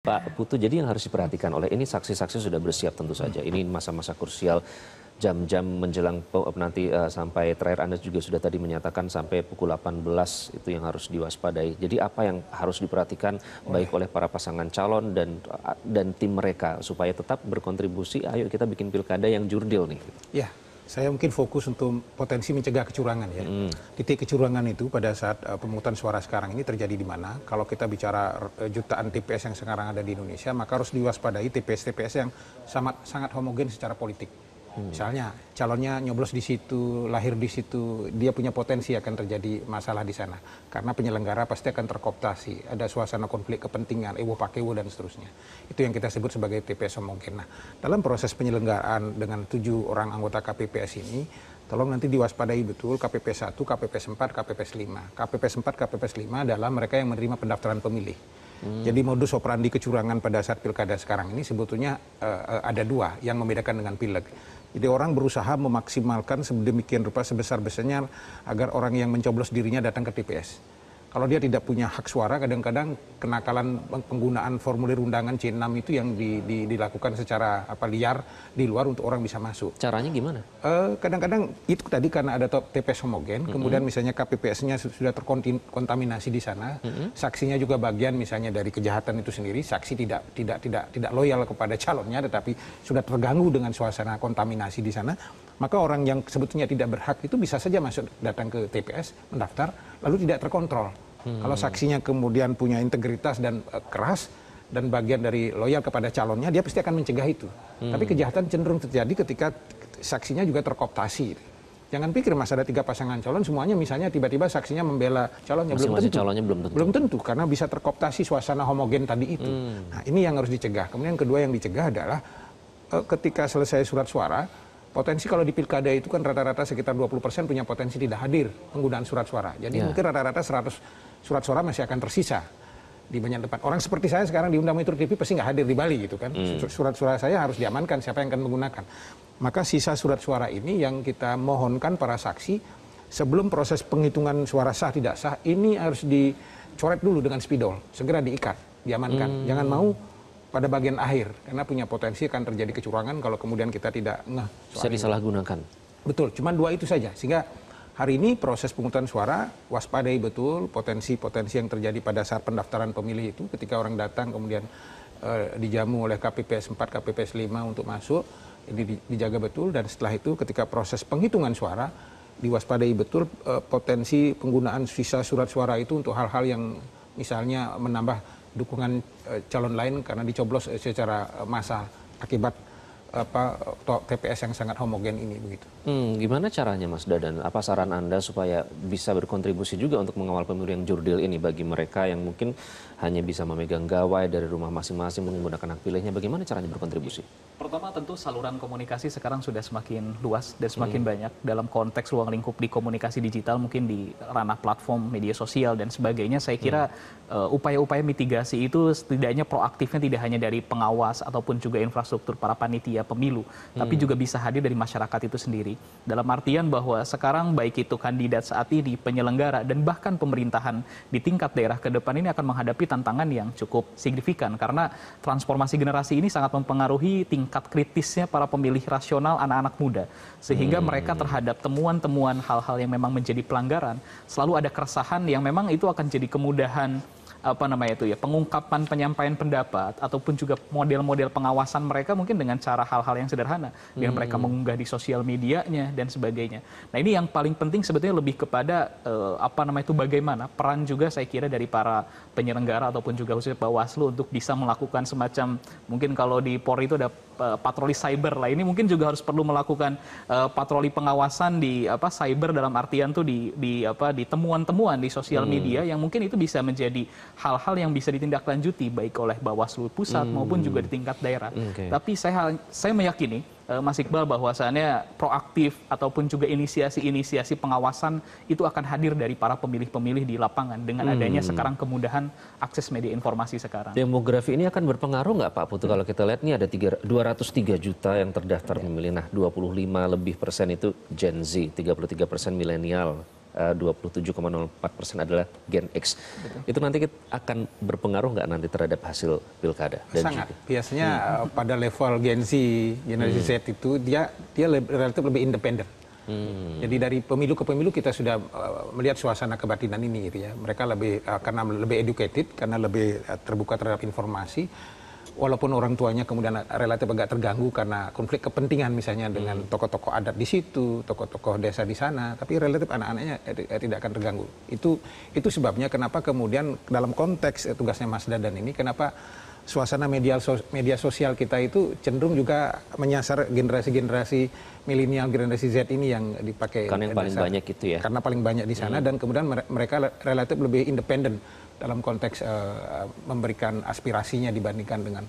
Pak Putu, jadi yang harus diperhatikan oleh ini saksi-saksi sudah bersiap tentu saja. Ini masa-masa krusial jam-jam menjelang nanti uh, sampai terakhir Anda juga sudah tadi menyatakan sampai pukul 18 itu yang harus diwaspadai. Jadi apa yang harus diperhatikan baik oleh para pasangan calon dan eh, dan tim mereka supaya tetap berkontribusi ayo kita bikin pilkada yang jurdil nih. Ya, saya mungkin fokus untuk potensi mencegah kecurangan ya. Mm. Titik kecurangan itu pada saat uh, pemungutan suara sekarang ini terjadi di mana? Kalau kita bicara uh, jutaan TPS yang sekarang ada di Indonesia, maka harus diwaspadai TPS-TPS yang sangat sangat homogen secara politik Hmm. Misalnya calonnya nyoblos di situ, lahir di situ, dia punya potensi akan terjadi masalah di sana. Karena penyelenggara pasti akan terkooptasi, ada suasana konflik kepentingan, ewo pakewo dan seterusnya. Itu yang kita sebut sebagai TPS homogen. Nah, dalam proses penyelenggaraan dengan tujuh orang anggota KPPS ini, tolong nanti diwaspadai betul KPP 1, KPP 4, KPP 5. KPP 4, KPP 5 adalah mereka yang menerima pendaftaran pemilih. Hmm. Jadi modus operandi kecurangan pada saat pilkada sekarang ini sebetulnya uh, ada dua yang membedakan dengan pileg. Jadi orang berusaha memaksimalkan sedemikian rupa sebesar-besarnya agar orang yang mencoblos dirinya datang ke TPS kalau dia tidak punya hak suara kadang-kadang kenakalan penggunaan formulir undangan C6 itu yang di, di, dilakukan secara apa liar di luar untuk orang bisa masuk. Caranya gimana? Eh, kadang-kadang uh, itu tadi karena ada TPS homogen, mm -hmm. kemudian misalnya KPPS-nya sudah terkontaminasi di sana, mm -hmm. saksinya juga bagian misalnya dari kejahatan itu sendiri, saksi tidak tidak tidak tidak loyal kepada calonnya tetapi sudah terganggu dengan suasana kontaminasi di sana, maka orang yang sebetulnya tidak berhak itu bisa saja masuk datang ke TPS mendaftar lalu tidak terkontrol. Hmm. Kalau saksinya kemudian punya integritas dan uh, keras dan bagian dari loyal kepada calonnya, dia pasti akan mencegah itu. Hmm. Tapi kejahatan cenderung terjadi ketika saksinya juga terkooptasi. Jangan pikir mas ada tiga pasangan calon semuanya misalnya tiba-tiba saksinya membela calonnya belum tentu. calonnya belum tentu. Belum tentu karena bisa terkooptasi suasana homogen tadi itu. Hmm. Nah, ini yang harus dicegah. Kemudian yang kedua yang dicegah adalah e, ketika selesai surat suara Potensi kalau di pilkada itu kan rata-rata sekitar 20 persen punya potensi tidak hadir penggunaan surat suara. Jadi ya. mungkin rata-rata 100 surat suara masih akan tersisa di banyak tempat. Orang seperti saya sekarang diundang Metro TV pasti nggak hadir di Bali gitu kan. Hmm. Surat suara saya harus diamankan, siapa yang akan menggunakan. Maka sisa surat suara ini yang kita mohonkan para saksi sebelum proses penghitungan suara sah tidak sah ini harus dicoret dulu dengan spidol, segera diikat, diamankan. Hmm. Jangan mau pada bagian akhir karena punya potensi akan terjadi kecurangan kalau kemudian kita tidak nah bisa disalahgunakan. Betul, cuma dua itu saja sehingga hari ini proses penghutang suara waspadai betul potensi-potensi yang terjadi pada saat pendaftaran pemilih itu ketika orang datang kemudian e, dijamu oleh KPPS 4, KPPS 5 untuk masuk ini dijaga betul dan setelah itu ketika proses penghitungan suara diwaspadai betul e, potensi penggunaan sisa surat suara itu untuk hal-hal yang misalnya menambah dukungan eh, calon lain karena dicoblos eh, secara uh, massa akibat apa TPS yang sangat homogen ini begitu. Hmm, gimana caranya Mas Dadan? Apa saran Anda supaya bisa berkontribusi juga untuk mengawal pemilu yang jurdil ini bagi mereka yang mungkin hanya bisa memegang gawai dari rumah masing-masing menggunakan hak pilihnya? Bagaimana caranya berkontribusi? pertama tentu saluran komunikasi sekarang sudah semakin luas dan iya. semakin hmm. banyak dalam konteks ruang lingkup di komunikasi digital mungkin di ranah platform media sosial dan sebagainya saya iya. kira eh, upaya-upaya hmm. uh, mitigasi itu setidaknya proaktifnya tidak hanya dari pengawas ataupun juga infrastruktur para panitia pemilu hmm. tapi iya. juga bisa hadir dari masyarakat itu sendiri dalam artian bahwa sekarang baik itu kandidat saat ini penyelenggara dan bahkan pemerintahan di tingkat daerah ke depan ini akan menghadapi tantangan yang cukup signifikan karena transformasi generasi ini sangat mempengaruhi tingkat saat kritisnya para pemilih rasional anak-anak muda sehingga hmm. mereka terhadap temuan-temuan hal-hal yang memang menjadi pelanggaran selalu ada keresahan yang memang itu akan jadi kemudahan apa namanya itu ya pengungkapan penyampaian pendapat ataupun juga model-model pengawasan mereka mungkin dengan cara hal-hal yang sederhana hmm. yang mereka mengunggah di sosial medianya dan sebagainya. Nah ini yang paling penting sebetulnya lebih kepada uh, apa namanya itu bagaimana peran juga saya kira dari para penyelenggara ataupun juga khususnya Bawaslu untuk bisa melakukan semacam mungkin kalau di Polri itu ada uh, patroli cyber lah ini mungkin juga harus perlu melakukan uh, patroli pengawasan di apa cyber dalam artian tuh di di apa di temuan-temuan di sosial hmm. media yang mungkin itu bisa menjadi hal-hal yang bisa ditindaklanjuti baik oleh Bawaslu pusat hmm. maupun juga di tingkat daerah. Okay. Tapi saya saya meyakini eh, Mas Iqbal bahwasannya proaktif ataupun juga inisiasi-inisiasi pengawasan itu akan hadir dari para pemilih-pemilih di lapangan dengan hmm. adanya sekarang kemudahan akses media informasi sekarang. Demografi ini akan berpengaruh nggak Pak Putu? Hmm. Kalau kita lihat ini ada 3, 203 juta yang terdaftar yeah. memilih, nah 25 lebih persen itu Gen Z, 33 persen milenial, 27,04 eh, persen adalah Gen X. Betul. Itu nanti kita akan berpengaruh nggak nanti terhadap hasil pilkada? Dan Sangat. Juga. Biasanya hmm. Eh, pada level Gen Z, generasi hmm. Z itu dia dia relatif lebih independen. Hmm. Jadi dari pemilu ke pemilu kita sudah eh, melihat suasana kebatinan ini gitu ya. Mereka lebih karena lebih educated, karena lebih terbuka terhadap informasi walaupun orang tuanya kemudian relatif agak terganggu karena konflik kepentingan misalnya dengan hmm. tokoh-tokoh adat di situ, tokoh-tokoh desa di sana, tapi relatif anak-anaknya eh, eh, tidak akan terganggu. Itu itu sebabnya kenapa kemudian dalam konteks eh, tugasnya Mas Dadan ini kenapa suasana media media sosial kita itu cenderung juga menyasar generasi-generasi milenial generasi Z ini yang dipakai karena yang paling banyak itu ya karena paling banyak di sana hmm. dan kemudian mereka relatif lebih independen dalam konteks uh, memberikan aspirasinya dibandingkan dengan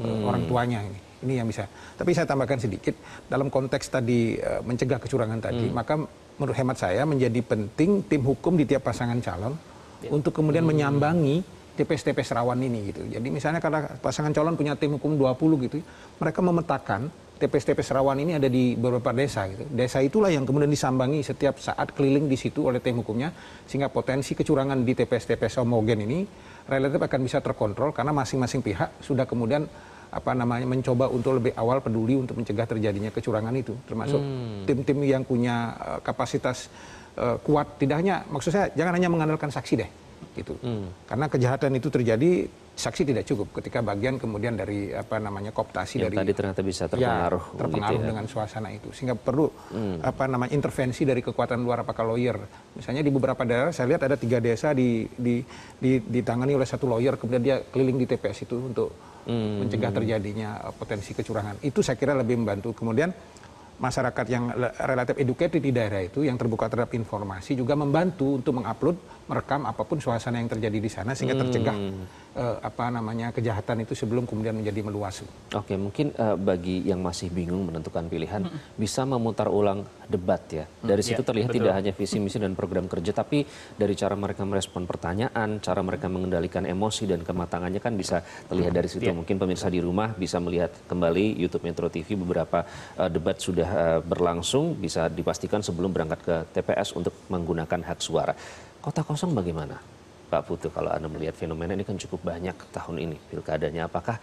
uh, hmm. orang tuanya ini ini yang bisa tapi saya tambahkan sedikit dalam konteks tadi uh, mencegah kecurangan tadi hmm. maka menurut hemat saya menjadi penting tim hukum di tiap pasangan calon ya. untuk kemudian hmm. menyambangi TPS-TPS rawan ini gitu. Jadi misalnya karena pasangan calon punya tim hukum 20 gitu, mereka memetakan TPS-TPS rawan ini ada di beberapa desa gitu. Desa itulah yang kemudian disambangi setiap saat keliling di situ oleh tim hukumnya sehingga potensi kecurangan di TPS-TPS homogen ini relatif akan bisa terkontrol karena masing-masing pihak sudah kemudian apa namanya mencoba untuk lebih awal peduli untuk mencegah terjadinya kecurangan itu termasuk hmm. tim-tim hmm. yang punya uh, kapasitas uh, kuat tidak hanya maksud saya jangan hanya mengandalkan saksi deh gitu. Hmm. Karena kejahatan itu terjadi saksi tidak cukup ketika bagian kemudian dari apa namanya koptasi dari tadi ternyata bisa terpengaruh ya, gitu terpengaruh gitu ya. dengan suasana itu sehingga perlu hmm. apa namanya intervensi dari kekuatan luar apakah lawyer misalnya di beberapa daerah saya lihat ada tiga desa di, di, di ditangani oleh satu lawyer kemudian dia keliling di TPS itu untuk hmm. mencegah terjadinya eh, potensi kecurangan itu saya kira lebih membantu kemudian masyarakat yang relatif educated di daerah itu yang terbuka terhadap informasi juga membantu untuk mengupload, merekam apapun suasana yang terjadi di sana sehingga tercegah hmm. eh, apa namanya kejahatan itu sebelum kemudian menjadi meluas. Oke, mungkin eh, bagi yang masih bingung menentukan pilihan hmm. bisa memutar ulang debat ya. Dari hmm. situ iya, terlihat betul. tidak hanya visi misi dan program kerja tapi dari cara mereka merespon pertanyaan, cara mereka mengendalikan emosi dan kematangannya kan bisa terlihat dari situ. Ya. Mungkin pemirsa di rumah bisa melihat kembali YouTube Metro TV beberapa eh, debat sudah Eh, berlangsung bisa dipastikan sebelum berangkat ke TPS untuk menggunakan hak suara. Kota kosong bagaimana? Pak Putu, kalau Anda melihat fenomena ini kan cukup banyak tahun ini pilkadanya, apakah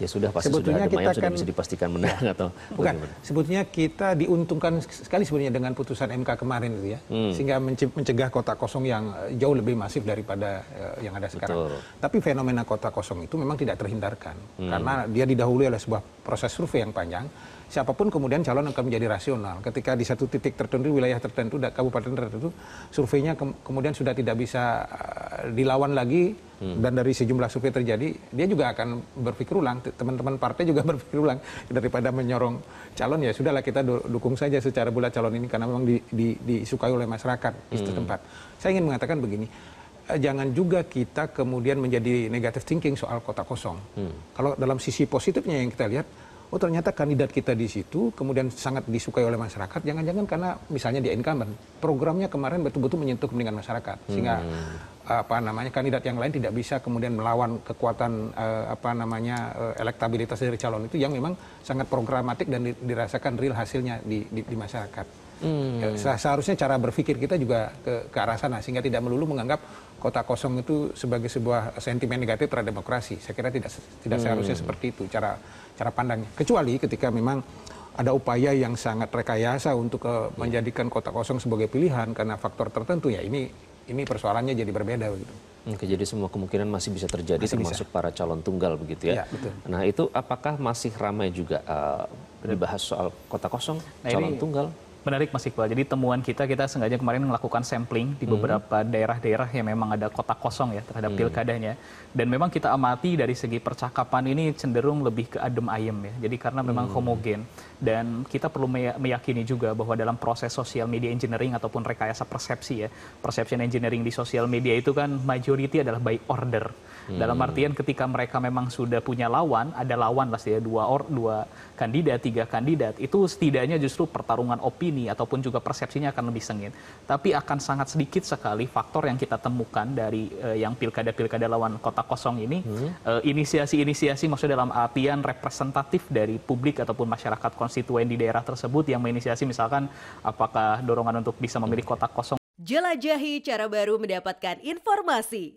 ya sudah pasti sebetulnya sudah ada mayat, kan, sudah bisa dipastikan menang ya, atau bukan? Bagaimana? Sebetulnya kita diuntungkan sekali sebenarnya dengan putusan MK kemarin itu ya, hmm. sehingga mencegah kota kosong yang eh, jauh lebih masif daripada eh, yang ada sekarang. Betul. Tapi fenomena kota kosong itu memang tidak terhindarkan hmm. karena dia didahului oleh sebuah proses survei yang panjang siapapun kemudian calon akan menjadi rasional. Ketika di satu titik tertentu, wilayah tertentu, kabupaten tertentu, surveinya ke kemudian sudah tidak bisa eh, dilawan lagi hmm. dan dari sejumlah survei terjadi, dia juga akan berpikir ulang. Teman-teman partai juga berpikir ulang daripada menyorong calon ya sudahlah kita dukung saja secara bulat calon ini karena memang di, di, disukai oleh masyarakat di hmm. tempat. Saya ingin mengatakan begini eh, jangan juga kita kemudian menjadi negatif thinking soal kota kosong. Hmm. Kalau dalam sisi positifnya yang kita lihat, oh ternyata kandidat kita di situ kemudian sangat disukai oleh masyarakat, jangan-jangan karena misalnya di incumbent, programnya kemarin betul-betul menyentuh kepentingan masyarakat sehingga hmm. apa namanya kandidat yang lain tidak bisa kemudian melawan kekuatan uh, apa namanya uh, elektabilitas dari calon itu yang memang sangat programatik dan dirasakan real hasilnya di, di, di masyarakat. Hmm. Ya, seharusnya cara berpikir kita juga ke, ke arah sana sehingga tidak melulu menganggap kota kosong itu sebagai sebuah sentimen negatif terhadap demokrasi. Saya kira tidak tidak hmm. seharusnya seperti itu cara cara pandangnya. Kecuali ketika memang ada upaya yang sangat rekayasa untuk eh, iya. menjadikan kota kosong sebagai pilihan karena faktor tertentu ya ini ini persoalannya jadi berbeda begitu. Oke, jadi semua kemungkinan masih bisa terjadi masih termasuk bisa. para calon tunggal begitu ya. ya betul. Nah, itu apakah masih ramai juga uh, dibahas soal kota kosong, nah, calon ini, tunggal? Menarik Mas Iqbal. Jadi temuan kita kita sengaja kemarin melakukan sampling di hmm. beberapa daerah-daerah hmm. yang memang ada kotak kosong ya terhadap hmm. pilkadanya. Dan memang kita amati dari segi percakapan ini cenderung lebih ke adem ayem ya. Jadi karena memang hmm. homogen dan kita perlu meyakini juga bahwa dalam proses sosial media engineering ataupun rekayasa persepsi ya, perception engineering di sosial media itu kan majority adalah by order dalam hmm. artian ketika mereka memang sudah punya lawan, ada lawan pasti ya dua or dua kandidat, tiga kandidat, itu setidaknya justru pertarungan opini ataupun juga persepsinya akan lebih sengit. Tapi akan sangat sedikit sekali faktor yang kita temukan dari uh, yang pilkada-pilkada lawan kota kosong ini hmm. eh, inisiasi-inisiasi maksudnya dalam artian representatif dari publik ataupun masyarakat konstituen di daerah tersebut yang menginisiasi misalkan apakah dorongan untuk bisa memilih kota kosong Jelajahi cara baru mendapatkan informasi.